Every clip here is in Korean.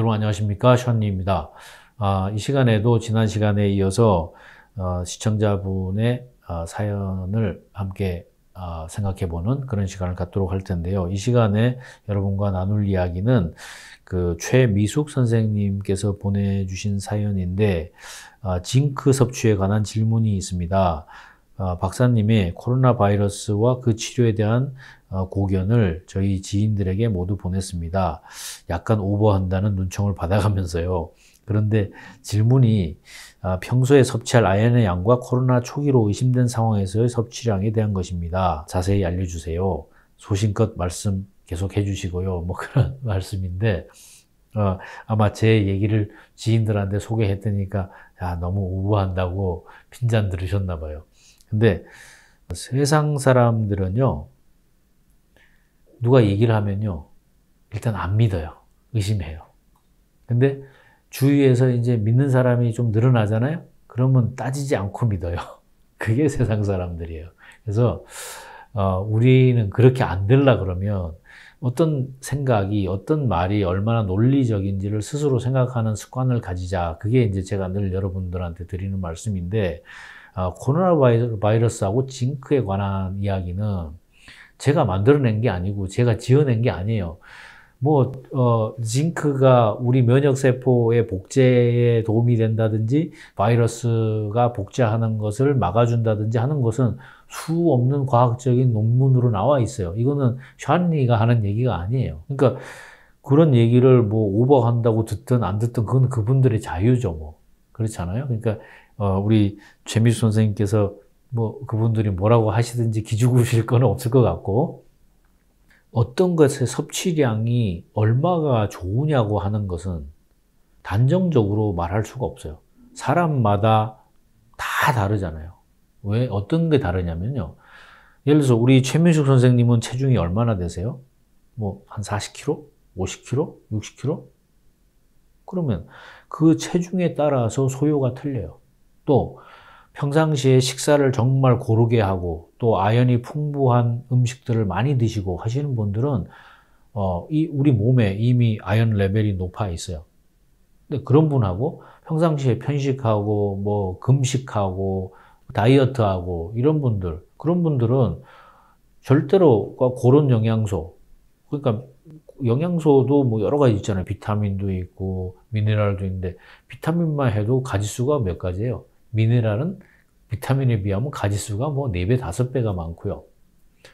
여러분 안녕하십니까 션니입니다. 아, 이 시간에도 지난 시간에 이어서 어, 시청자분의 어, 사연을 함께 어, 생각해보는 그런 시간을 갖도록 할 텐데요. 이 시간에 여러분과 나눌 이야기는 그 최미숙 선생님께서 보내주신 사연인데 아, 징크 섭취에 관한 질문이 있습니다. 어, 박사님의 코로나 바이러스와 그 치료에 대한 어, 고견을 저희 지인들에게 모두 보냈습니다. 약간 오버한다는 눈총을 받아가면서요. 그런데 질문이 아, 평소에 섭취할 아연의 양과 코로나 초기로 의심된 상황에서의 섭취량에 대한 것입니다. 자세히 알려주세요. 소신껏 말씀 계속 해주시고요. 뭐 그런 말씀인데 어, 아마 제 얘기를 지인들한테 소개했더니까 야 너무 오버한다고 핀잔 들으셨나 봐요. 근데 세상 사람들은요, 누가 얘기를 하면요, 일단 안 믿어요. 의심해요. 근데 주위에서 이제 믿는 사람이 좀 늘어나잖아요? 그러면 따지지 않고 믿어요. 그게 세상 사람들이에요. 그래서, 어, 우리는 그렇게 안 될라 그러면 어떤 생각이, 어떤 말이 얼마나 논리적인지를 스스로 생각하는 습관을 가지자. 그게 이제 제가 늘 여러분들한테 드리는 말씀인데, 아, 코로나 바이러스하고 징크에 관한 이야기는 제가 만들어낸 게 아니고 제가 지어낸 게 아니에요. 뭐, 어, 징크가 우리 면역세포의 복제에 도움이 된다든지, 바이러스가 복제하는 것을 막아준다든지 하는 것은 수 없는 과학적인 논문으로 나와 있어요. 이거는 샨리가 하는 얘기가 아니에요. 그러니까 그런 얘기를 뭐 오버한다고 듣든 안 듣든 그건 그분들의 자유죠, 뭐. 그렇잖아요. 그러니까 어, 우리 최미수 선생님께서 뭐 그분들이 뭐라고 하시든지 기죽으실 건 없을 것 같고 어떤 것의 섭취량이 얼마가 좋으냐고 하는 것은 단정적으로 말할 수가 없어요. 사람마다 다 다르잖아요. 왜 어떤 게 다르냐면요. 예를 들어서 우리 최민숙 선생님은 체중이 얼마나 되세요? 뭐 한 40kg, 50kg, 60kg? 그러면 그 체중에 따라서 소요가 틀려요. 또 평상시에 식사를 정말 고르게 하고 또 아연이 풍부한 음식들을 많이 드시고 하시는 분들은 어, 이 우리 몸에 이미 아연 레벨이 높아 있어요. 근데 그런 분하고 평상시에 편식하고 뭐 금식하고 다이어트하고 이런 분들 그런 분들은 절대로 고른 영양소 그러니까 영양소도 뭐 여러 가지 있잖아요. 비타민도 있고 미네랄도 있는데 비타민만 해도 가지수가 몇 가지예요. 미네랄은 비타민에 비하면 가지수가 뭐 4배, 5배가 많고요.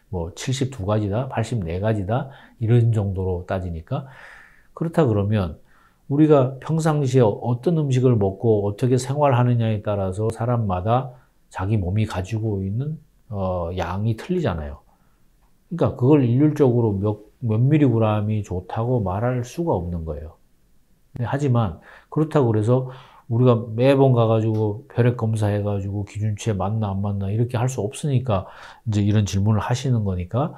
뭐 72가지다, 84가지다 이런 정도로 따지니까 그렇다 그러면 우리가 평상시에 어떤 음식을 먹고 어떻게 생활하느냐에 따라서 사람마다 자기 몸이 가지고 있는 어, 양이 틀리잖아요. 그러니까 그걸 일률적으로 몇, 몇 미리그램이 좋다고 말할 수가 없는 거예요. 하지만 그렇다고 그래서 우리가 매번 가가지고 혈액 검사해가지고 기준치에 맞나 안 맞나 이렇게 할 수 없으니까 이제 이런 질문을 하시는 거니까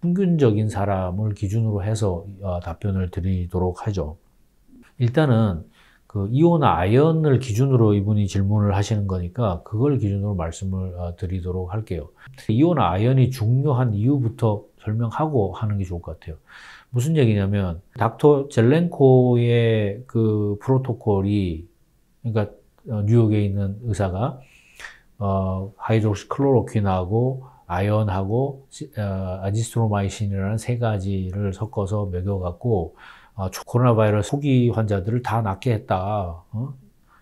평균적인 사람을 기준으로 해서 어, 답변을 드리도록 하죠. 일단은 그이온 아연을 기준으로 이분이 질문을 하시는 거니까 그걸 기준으로 말씀을 어, 드리도록 할게요. 이온 아연이 중요한 이유부터 설명하고 하는 게 좋을 것 같아요. 무슨 얘기냐면 닥터 젤렌코의 그 프로토콜이 그러니까 어, 뉴욕에 있는 의사가 어, 하이드록시 클로로퀸하고 아연하고 어, 아지스트로마이신이라는 세 가지를 섞어서 먹여갖고 어, 코로나 바이러스 초기 환자들을 다 낫게 했다. 어?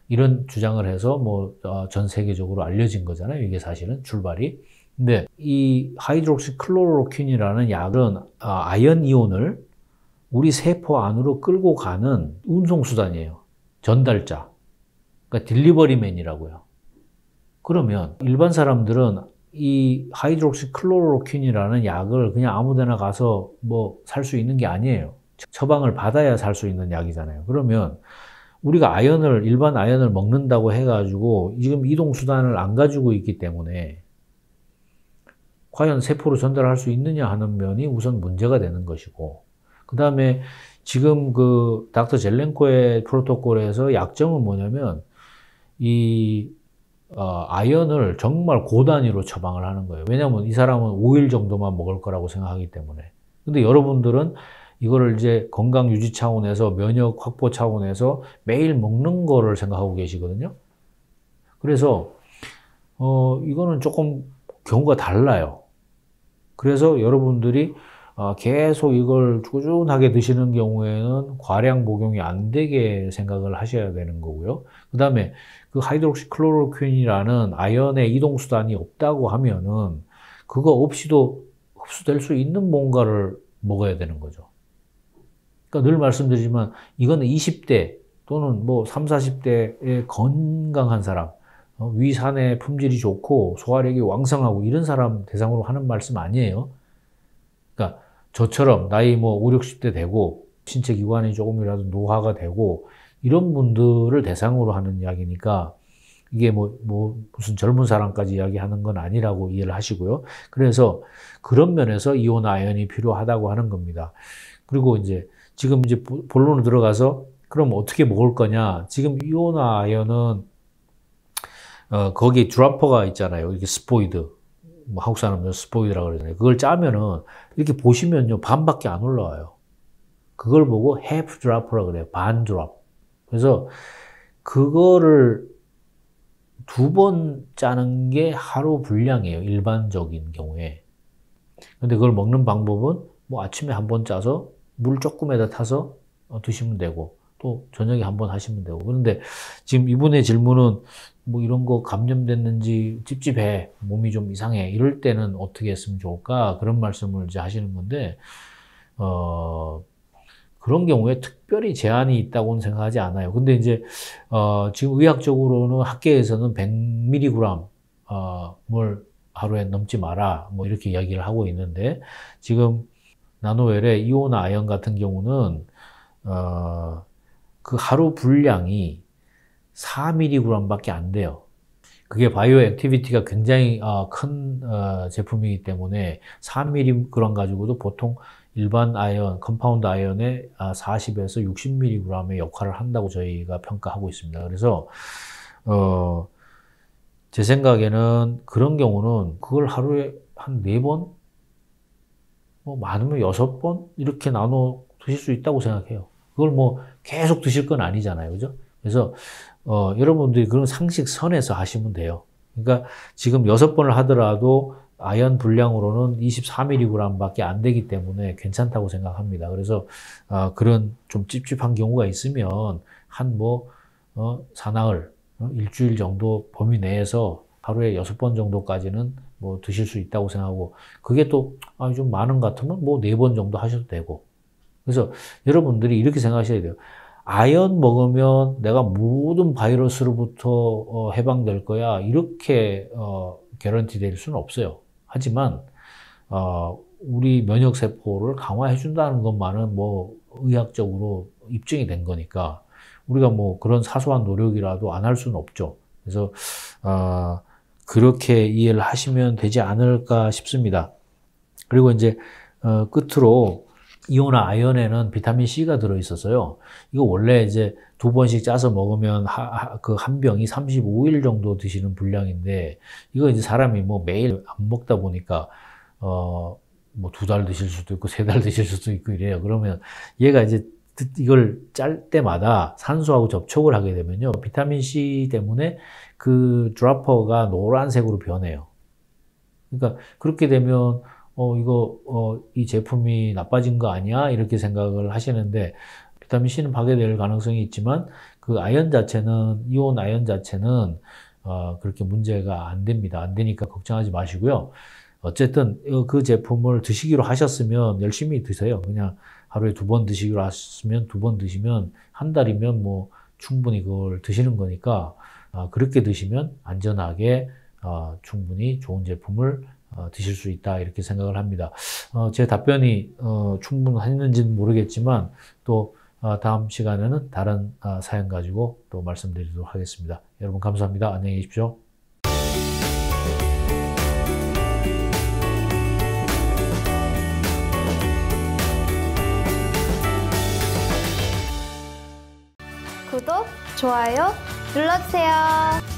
이런 주장을 해서 뭐전 어, 세계적으로 알려진 거잖아요. 이게 사실은 출발이. 근데 이 하이드록시 클로로퀸이라는 약은 어, 아연 이온을 우리 세포 안으로 끌고 가는 운송수단이에요. 전달자. 그러니까 딜리버리맨이라고요. 그러면 일반 사람들은 이 하이드록시 클로로퀸이라는 약을 그냥 아무데나 가서 뭐 살 수 있는 게 아니에요. 처방을 받아야 살 수 있는 약이잖아요. 그러면 우리가 아연을 일반 아연을 먹는다고 해가지고 지금 이동 수단을 안 가지고 있기 때문에 과연 세포로 전달할 수 있느냐 하는 면이 우선 문제가 되는 것이고 그 다음에 지금 그 닥터 젤렌코의 프로토콜에서 약점은 뭐냐면 이 어, 아연을 정말 고단위로 처방을 하는 거예요. 왜냐하면 이 사람은 5일 정도만 먹을 거라고 생각하기 때문에. 근데 여러분들은 이거를 이제 건강 유지 차원에서 면역 확보 차원에서 매일 먹는 거를 생각하고 계시거든요. 그래서 어, 이거는 조금 경우가 달라요. 그래서 여러분들이 아, 계속 이걸 꾸준하게 드시는 경우에는 과량 복용이 안 되게 생각을 하셔야 되는 거고요. 그 다음에 그 하이드록시클로로퀸이라는 아연의 이동수단이 없다고 하면은 그거 없이도 흡수될 수 있는 뭔가를 먹어야 되는 거죠. 그러니까 늘 말씀드리지만 이거는 20대 또는 뭐 3, 40대의 건강한 사람, 어, 위산의 품질이 좋고 소화력이 왕성하고 이런 사람 대상으로 하는 말씀 아니에요. 저처럼 나이 뭐 5, 60대 되고 신체 기관이 조금이라도 노화가 되고 이런 분들을 대상으로 하는 이야기니까 이게 뭐, 뭐, 무슨 젊은 사람까지 이야기하는 건 아니라고 이해를 하시고요. 그래서 그런 면에서 이온 아연이 필요하다고 하는 겁니다. 그리고 이제 지금 이제 본론으로 들어가서 그럼 어떻게 먹을 거냐? 지금 이온 아연은 어, 거기 드라퍼가 있잖아요. 이게 스포이드. 뭐 한국 사람들은 스포이드라 그러잖아요. 그걸 짜면은 이렇게 보시면요 반밖에 안 올라와요. 그걸 보고 half d r o 그래요. 반 드롭. 그래서 그거를 두 번 짜는 게 하루 분량이에요. 일반적인 경우에. 근데 그걸 먹는 방법은 뭐 아침에 한 번 짜서 물 조금에다 타서 어, 드시면 되고 또 저녁에 한 번 하시면 되고. 그런데 지금 이분의 질문은 뭐 이런 거 감염됐는지 찝찝해, 몸이 좀 이상해, 이럴 때는 어떻게 했으면 좋을까? 그런 말씀을 이제 하시는 건데, 어, 그런 경우에 특별히 제한이 있다고는 생각하지 않아요. 근데 이제, 어, 지금 의학적으로는 학계에서는 100mg, 어, 물 하루에 넘지 마라. 뭐 이렇게 이야기를 하고 있는데, 지금 나노웰의 이온 아연 같은 경우는, 어, 그 하루 분량이 4mg밖에 안 돼요. 그게 바이오 액티비티가 굉장히 어, 큰 어, 제품이기 때문에 3mg 가지고도 보통 일반 아연, 컴파운드 아연의 40에서 60mg의 역할을 한다고 저희가 평가하고 있습니다. 그래서 어, 제 생각에는 그런 경우는 그걸 하루에 한4 번, 뭐 많으면 6번 이렇게 나눠 드실 수 있다고 생각해요. 그걸 뭐 계속 드실 건 아니잖아요. 그죠? 그래서, 어, 여러분들이 그런 상식 선에서 하시면 돼요. 그러니까 지금 여섯 번을 하더라도 아연 분량으로는 24mg 밖에 안 되기 때문에 괜찮다고 생각합니다. 그래서, 어, 그런 좀 찝찝한 경우가 있으면 한 뭐, 어, 사나흘, 어, 일주일 정도 범위 내에서 하루에 여섯 번 정도까지는 뭐 드실 수 있다고 생각하고 그게 또좀 아, 많은 같으면 뭐 네 번 정도 하셔도 되고 그래서 여러분들이 이렇게 생각하셔야 돼요. 아연 먹으면 내가 모든 바이러스로부터 어, 해방될 거야. 이렇게 어, 개런티 될 수는 없어요. 하지만 어, 우리 면역 세포를 강화해 준다는 것만은 뭐 의학적으로 입증이 된 거니까 우리가 뭐 그런 사소한 노력이라도 안 할 수는 없죠. 그래서 어, 그렇게 이해를 하시면 되지 않을까 싶습니다. 그리고 이제 어, 끝으로 이온화 아연에는 비타민 C가 들어 있어서요. 이거 원래 이제 두 번씩 짜서 먹으면 그 한 병이 35일 정도 드시는 분량인데 이거 이제 사람이 뭐 매일 안 먹다 보니까 어뭐 두 달 드실 수도 있고 세 달 드실 수도 있고 이래요. 그러면 얘가 이제 이걸 짤 때마다 산소하고 접촉을 하게 되면요. 비타민 C 때문에 그 드라퍼가 노란색으로 변해요. 그러니까 그렇게 되면 어, 이거, 어, 이 제품이 나빠진 거 아니야? 이렇게 생각을 하시는데, 비타민 C는 파괴될 가능성이 있지만, 그 아연 자체는, 이온 아연 자체는, 어, 그렇게 문제가 안 됩니다. 안 되니까 걱정하지 마시고요. 어쨌든, 어, 그 제품을 드시기로 하셨으면 열심히 드세요. 그냥 하루에 두 번 드시기로 하셨으면 두 번 드시면, 한 달이면 뭐, 충분히 그걸 드시는 거니까, 아, 그렇게 드시면 안전하게, 아, 충분히 좋은 제품을 어, 드실 수 있다 이렇게 생각을 합니다. 어, 제 답변이 어, 충분했는지는 모르겠지만 또 다음 시간에는 다른 사연 가지고 또 말씀드리도록 하겠습니다. 여러분 감사합니다. 안녕히 계십시오. 구독, 좋아요 눌러주세요.